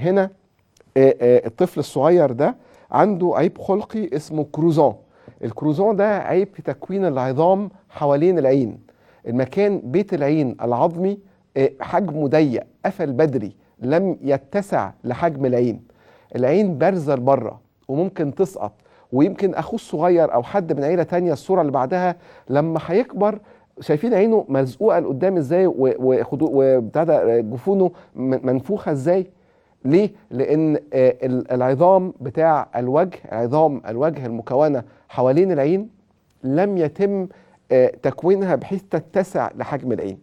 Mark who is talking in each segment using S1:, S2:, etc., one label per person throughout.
S1: هنا الطفل الصغير ده عنده عيب خلقي اسمه كروزون الكروزون ده عيب في تكوين العظام حوالين العين المكان بيت العين العظمي حجمه ضيق قفل بدري لم يتسع لحجم العين العين بارزه لبره وممكن تسقط ويمكن اخوه الصغير او حد من عيله تانية الصوره اللي بعدها لما هيكبر شايفين عينه مزقوقه لقدام ازاي وبتاع جفونه منفوخه ازاي ليه؟ لأن آه، العظام بتاع الوجه عظام الوجه المكونة حوالين العين لم يتم آه، تكوينها بحيث تتسع لحجم العين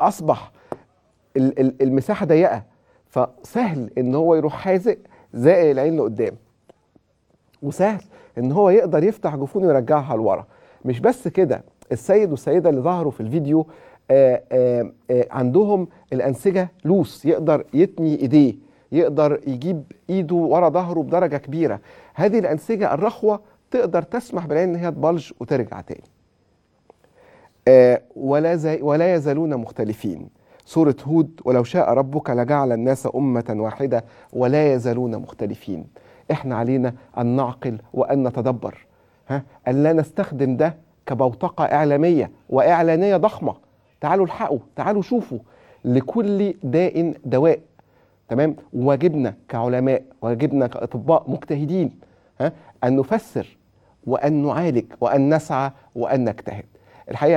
S1: أصبح المساحة ضيقة فسهل إن هو يروح حازق زائل العين لقدام وسهل إن هو يقدر يفتح جفونه ويرجعها لورا مش بس كده السيد والسيدة اللي ظهروا في الفيديو آه، آه، آه، عندهم الانسجه لوس يقدر يتني ايديه يقدر يجيب ايده ورا ظهره بدرجه كبيره هذه الانسجه الرخوه تقدر تسمح بالعين ان هي تبلج وترجع تاني ولا, زي ولا يزالون مختلفين سورة هود ولو شاء ربك لجعل الناس أمة واحدة ولا يزالون مختلفين احنا علينا أن نعقل وأن نتدبر ها؟ أن لا نستخدم ده كبوتقة إعلامية وإعلانية ضخمة تعالوا الحقوا تعالوا شوفوا لكل داء دواء تمام واجبنا كعلماء واجبنا كاطباء مجتهدين ها ان نفسر وان نعالج وان نسعى وان نجتهد الحقيقه